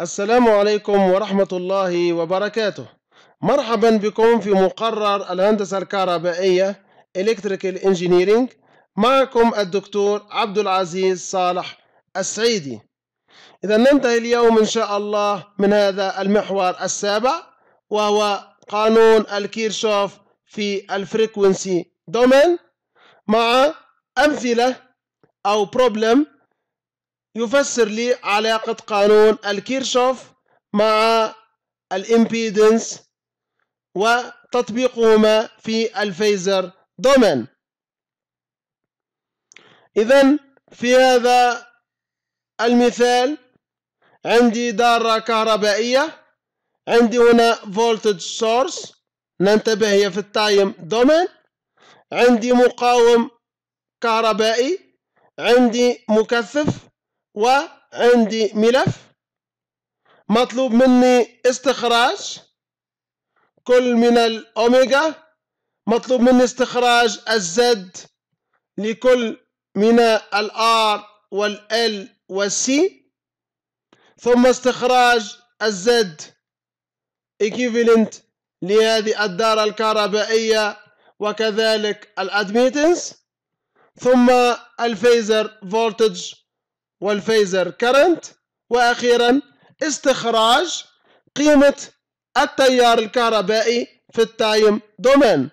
السلام عليكم ورحمة الله وبركاته مرحبا بكم في مقرر الهندسة الكهربائية Electrical Engineering معكم الدكتور عبد العزيز صالح السعيدي إذا ننتهي اليوم إن شاء الله من هذا المحور السابع وهو قانون الكيرشوف في الفريكونسي دومين مع أمثلة أو بروبلم يفسر لي علاقة قانون الكيرشوف مع الامبيدنس وتطبيقهما في الفيزر دومين إذا في هذا المثال عندي دارة كهربائية عندي هنا فولتج سورس ننتبه هي في التايم دومين عندي مقاوم كهربائي عندي مكثف وعندي ملف مطلوب مني استخراج كل من الأوميجا مطلوب مني استخراج الزد لكل من الآر والال والسي ثم استخراج الزد equivalent لهذه الدارة الكهربائية وكذلك الادميتنس ثم الفيزر فولتج والفيزر كرنت وأخيرا استخراج قيمة التيار الكهربائي في التايم دومين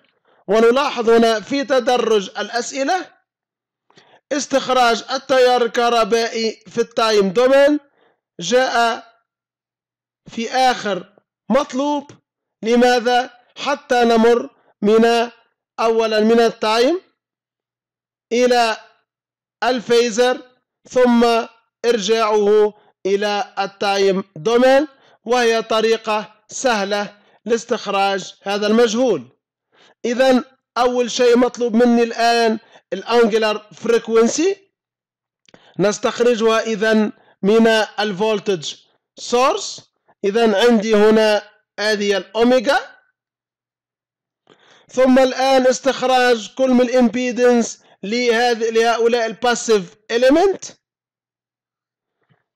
ونلاحظ هنا في تدرج الأسئلة استخراج التيار الكهربائي في التايم دومين جاء في آخر مطلوب لماذا حتى نمر من أولا من التايم إلى الفيزر ثم إرجاعه إلى التايم دومين وهي طريقة سهلة لاستخراج هذا المجهول إذا أول شيء مطلوب مني الآن الأنجلر فريكونسي نستخرجها إذا من الفولتج سورس إذا عندي هنا هذه الأوميجا ثم الآن استخراج كل من الإمبيدنس لهذه لهؤلاء الباسيف إليمنت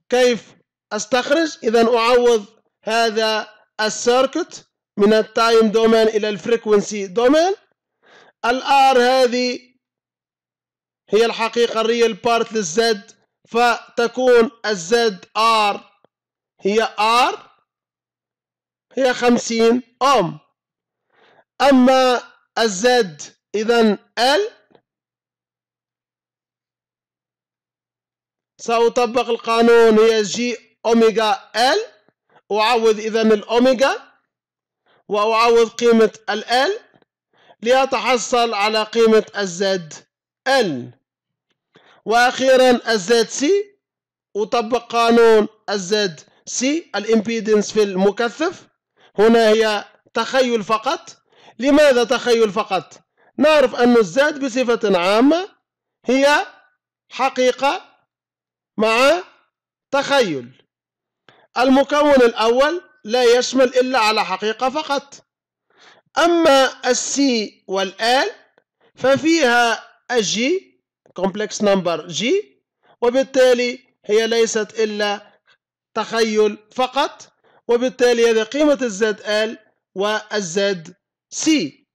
كيف استخرج اذا اعوض هذا السيركت من التايم دومين الى الفريكونسي دومين الار هذه هي الحقيقه الريال بارت للزد فتكون الزد ار هي ار هي خمسين اوم اما الزد اذا ال سأطبق القانون هي جي أوميجا ال أعوض إذا الأوميجا وأعوض قيمة ال ال لأتحصل على قيمة الزد ال وأخيرا الزد سي أطبق قانون الزد سي الإمبيدنس في المكثف هنا هي تخيل فقط لماذا تخيل فقط؟ نعرف أن الزد بصفة عامة هي حقيقة مع تخيل المكون الأول لا يشمل إلا على حقيقة فقط أما السي والآل ففيها الجي كومبلكس نمبر جي وبالتالي هي ليست إلا تخيل فقط وبالتالي هذه قيمة الزد آل والزد سي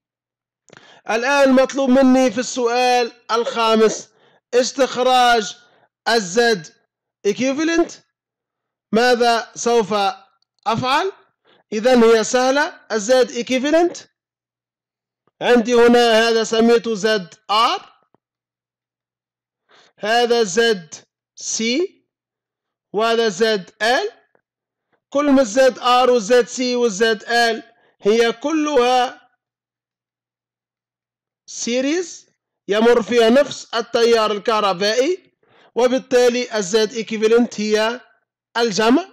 الآن مطلوب مني في السؤال الخامس استخراج الزد equivalent ماذا سوف أفعل؟ إذا هي سهلة الزد equivalent عندي هنا هذا سميته زد R هذا زد سي وهذا زد ال كل ما زد ار وزد سي وزد ال هي كلها سيريز يمر فيها نفس التيار الكهربائي وبالتالي الزاد إيكيفالنت هي الجمع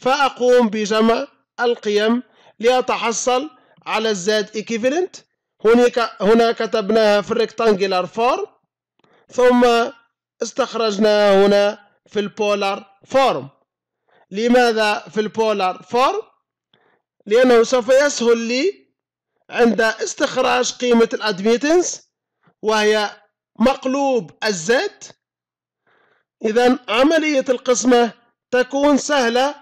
فأقوم بجمع القيم لأتحصل على الزاد إيكيفالنت هناك هنا كتبناها في الريكتانجلر فورم ثم استخرجناها هنا في البولار فورم لماذا في البولار فورم لأنه سوف يسهل لي عند استخراج قيمة الأدميتنس وهي مقلوب الزد إذا عملية القسمة تكون سهلة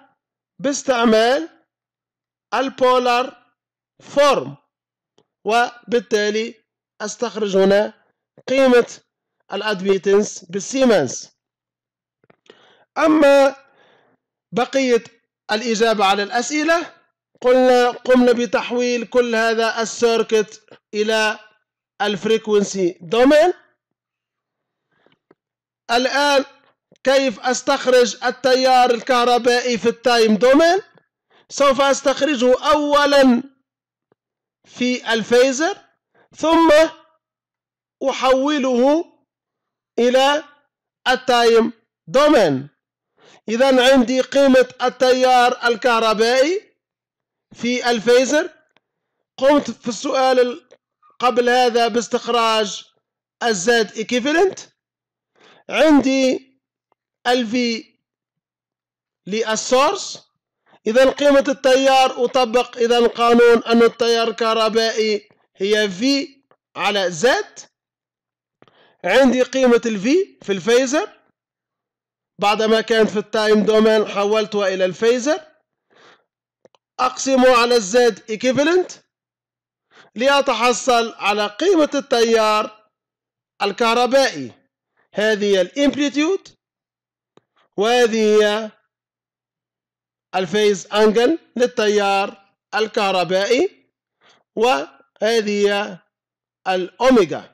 باستعمال البولار فورم وبالتالي أستخرج هنا قيمة الأدميتنس بالسيمنز أما بقية الإجابة على الأسئلة قلنا قمنا بتحويل كل هذا السيركت إلى الفريكونسي دومين الآن كيف أستخرج التيار الكهربائي في التايم دومين سوف أستخرجه أولا في الفيزر ثم أحوله إلى التايم دومين إذا عندي قيمة التيار الكهربائي في الفيزر قمت في السؤال قبل هذا باستخراج الزاد equivalent عندي الفي للسورس إذا قيمة التيار أطبق إذا القانون أن التيار الكهربائي هي في على زد عندي قيمة الفي في الفيزر بعدما كانت في التايم دومين حولتها إلى الفيزر أقسمه على الزد equivalent لأتحصل على قيمة التيار الكهربائي هذه الامبليتيود وهذه هي الفيز أنجل للتيار الكهربائي وهذه هي الأوميجا